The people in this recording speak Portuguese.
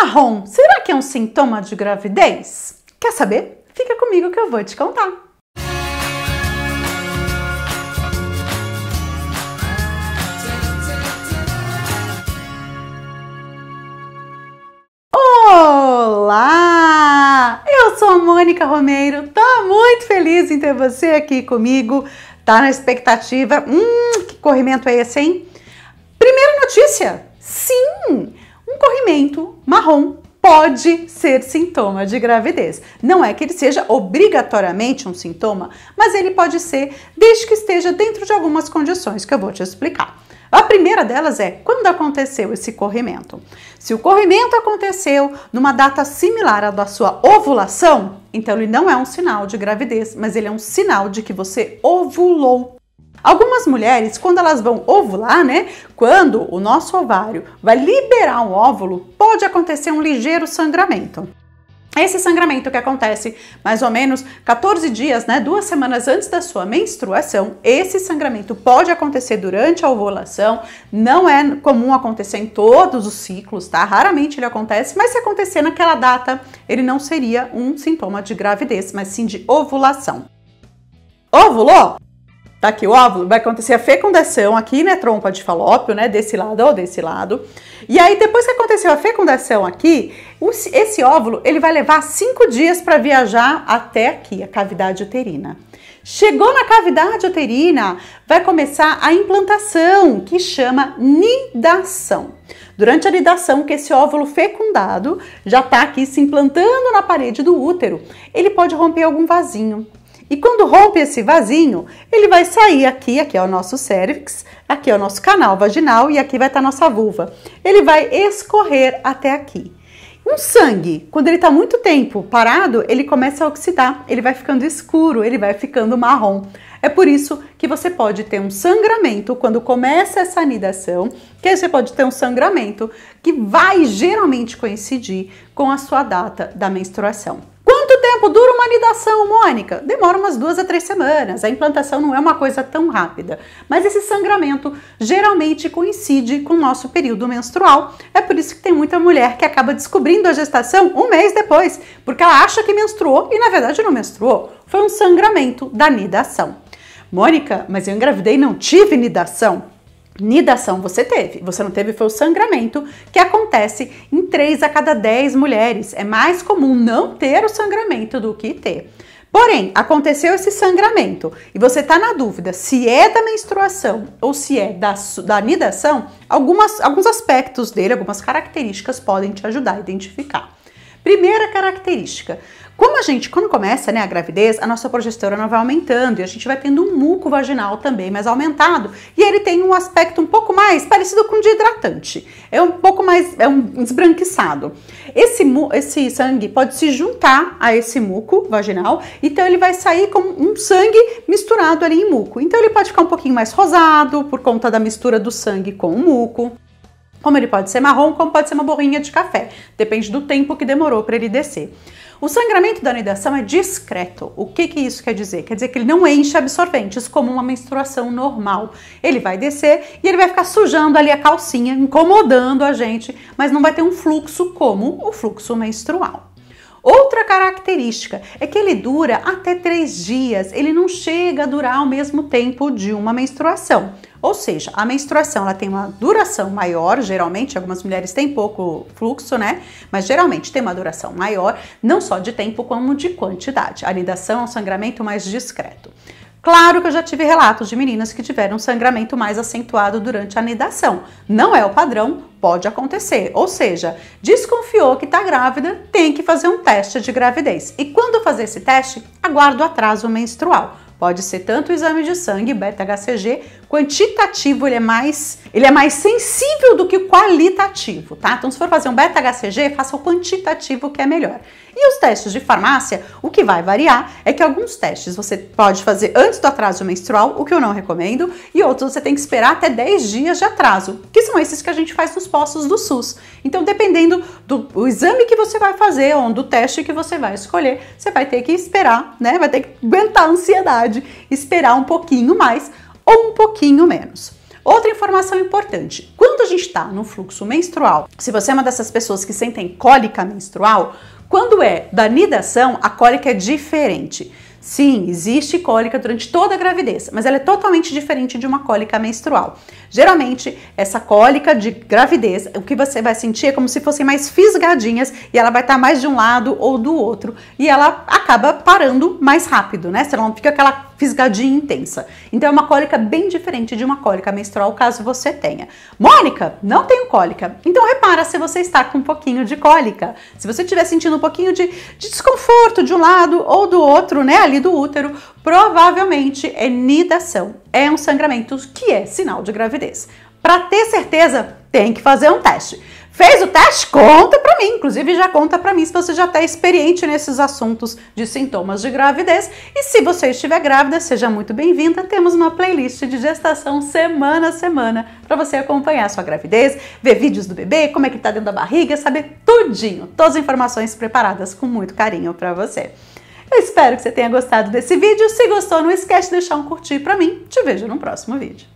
Marrom, será que é um sintoma de gravidez? Quer saber? Fica comigo que eu vou te contar. Olá! Eu sou a Mônica Romeiro, tô muito feliz em ter você aqui comigo. Tá na expectativa? Hum, que corrimento é esse, hein? Primeira notícia! Sim! um corrimento marrom pode ser sintoma de gravidez. Não é que ele seja obrigatoriamente um sintoma, mas ele pode ser desde que esteja dentro de algumas condições que eu vou te explicar. A primeira delas é quando aconteceu esse corrimento. Se o corrimento aconteceu numa data similar à da sua ovulação, então ele não é um sinal de gravidez, mas ele é um sinal de que você ovulou Algumas mulheres, quando elas vão ovular, né? Quando o nosso ovário vai liberar um óvulo, pode acontecer um ligeiro sangramento. É esse sangramento que acontece mais ou menos 14 dias, né, duas semanas antes da sua menstruação, esse sangramento pode acontecer durante a ovulação, não é comum acontecer em todos os ciclos, tá? Raramente ele acontece, mas se acontecer naquela data, ele não seria um sintoma de gravidez, mas sim de ovulação. Ovulou? tá aqui o óvulo, vai acontecer a fecundação aqui, né, trompa de falópio, né, desse lado ou desse lado. E aí, depois que aconteceu a fecundação aqui, esse óvulo, ele vai levar cinco dias para viajar até aqui, a cavidade uterina. Chegou na cavidade uterina, vai começar a implantação, que chama nidação. Durante a nidação, que esse óvulo fecundado já está aqui se implantando na parede do útero, ele pode romper algum vasinho. E quando rompe esse vasinho, ele vai sair aqui, aqui é o nosso cérvix, aqui é o nosso canal vaginal e aqui vai estar tá nossa vulva. Ele vai escorrer até aqui. Um sangue, quando ele está muito tempo parado, ele começa a oxidar, ele vai ficando escuro, ele vai ficando marrom. É por isso que você pode ter um sangramento quando começa essa anidação, que aí você pode ter um sangramento que vai geralmente coincidir com a sua data da menstruação tempo dura uma anidação, Mônica? Demora umas duas a três semanas. A implantação não é uma coisa tão rápida. Mas esse sangramento geralmente coincide com o nosso período menstrual. É por isso que tem muita mulher que acaba descobrindo a gestação um mês depois, porque ela acha que menstruou e na verdade não menstruou. Foi um sangramento da nidação. Mônica, mas eu engravidei e não tive nidação. Nidação você teve, você não teve foi o sangramento, que acontece em 3 a cada 10 mulheres. É mais comum não ter o sangramento do que ter. Porém, aconteceu esse sangramento e você está na dúvida se é da menstruação ou se é da, da nidação, algumas, alguns aspectos dele, algumas características podem te ajudar a identificar. Primeira característica. Como a gente, quando começa né, a gravidez, a nossa progesterona vai aumentando e a gente vai tendo um muco vaginal também mais aumentado. E ele tem um aspecto um pouco mais parecido com de hidratante. É um pouco mais, é um esbranquiçado. Esse, esse sangue pode se juntar a esse muco vaginal, então ele vai sair como um sangue misturado ali em muco. Então ele pode ficar um pouquinho mais rosado por conta da mistura do sangue com o muco. Como ele pode ser marrom, como pode ser uma borrinha de café, depende do tempo que demorou para ele descer. O sangramento da anidação é discreto. O que, que isso quer dizer? Quer dizer que ele não enche absorventes como uma menstruação normal. Ele vai descer e ele vai ficar sujando ali a calcinha, incomodando a gente, mas não vai ter um fluxo como o fluxo menstrual. Outra característica é que ele dura até três dias, ele não chega a durar ao mesmo tempo de uma menstruação. Ou seja, a menstruação ela tem uma duração maior, geralmente, algumas mulheres têm pouco fluxo, né? Mas geralmente tem uma duração maior, não só de tempo como de quantidade. A anidação é um sangramento mais discreto. Claro que eu já tive relatos de meninas que tiveram um sangramento mais acentuado durante a anidação. Não é o padrão, pode acontecer. Ou seja, desconfiou que está grávida, tem que fazer um teste de gravidez. E quando fazer esse teste, aguarda o atraso menstrual. Pode ser tanto o exame de sangue, beta-HCG, quantitativo ele é mais, ele é mais sensível do que o qualitativo, tá? Então se for fazer um beta HCG, faça o quantitativo que é melhor. E os testes de farmácia, o que vai variar é que alguns testes você pode fazer antes do atraso menstrual, o que eu não recomendo, e outros você tem que esperar até 10 dias de atraso, que são esses que a gente faz nos postos do SUS. Então, dependendo do, do exame que você vai fazer ou do teste que você vai escolher, você vai ter que esperar, né? Vai ter que aguentar a ansiedade, esperar um pouquinho mais ou um pouquinho menos. Outra informação importante: quando a gente está no fluxo menstrual, se você é uma dessas pessoas que sentem cólica menstrual, quando é da nidação, a cólica é diferente. Sim, existe cólica durante toda a gravidez, mas ela é totalmente diferente de uma cólica menstrual. Geralmente, essa cólica de gravidez, o que você vai sentir é como se fossem mais fisgadinhas e ela vai estar tá mais de um lado ou do outro e ela acaba parando mais rápido, né? Se ela não fica aquela fisgadinha intensa. Então é uma cólica bem diferente de uma cólica menstrual, caso você tenha. Mônica, não tenho cólica. Então repara se você está com um pouquinho de cólica. Se você estiver sentindo um pouquinho de, de desconforto de um lado ou do outro, né, ali do útero, provavelmente é nidação, é um sangramento que é sinal de gravidez. Para ter certeza, tem que fazer um teste. Fez o teste? Conta para mim. Inclusive, já conta para mim se você já está experiente nesses assuntos de sintomas de gravidez. E se você estiver grávida, seja muito bem-vinda. Temos uma playlist de gestação semana a semana para você acompanhar a sua gravidez, ver vídeos do bebê, como é que tá dentro da barriga, saber tudinho. Todas as informações preparadas com muito carinho para você. Eu espero que você tenha gostado desse vídeo. Se gostou, não esquece de deixar um curtir para mim. Te vejo no próximo vídeo.